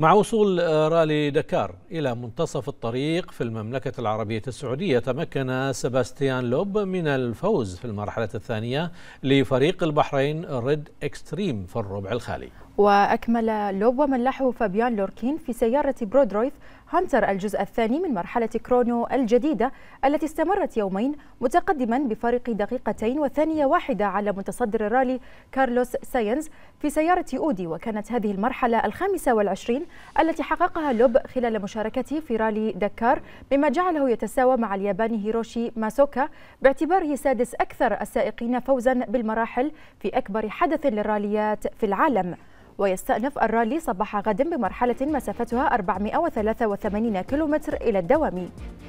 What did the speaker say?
مع وصول آه، رالي دكار إلى منتصف الطريق في المملكة العربية السعودية تمكن سباستيان لوب من الفوز في المرحلة الثانية لفريق البحرين ريد اكستريم في الربع الخالي وأكمل لوب وملحه فابيان لوركين في سيارة برودرويث هانتر الجزء الثاني من مرحلة كرونو الجديدة التي استمرت يومين متقدما بفارق دقيقتين وثانية واحدة على متصدر الرالي كارلوس ساينز في سيارة أودي وكانت هذه المرحلة الخامسة والعشرين التي حققها لوب خلال مشاركته في رالي دكار بما جعله يتساوى مع الياباني هيروشي ماسوكا باعتباره سادس أكثر السائقين فوزا بالمراحل في أكبر حدث للراليات في العالم ويستأنف الرالي صباح غد بمرحلة مسافتها 483 كيلومتر إلى الدوام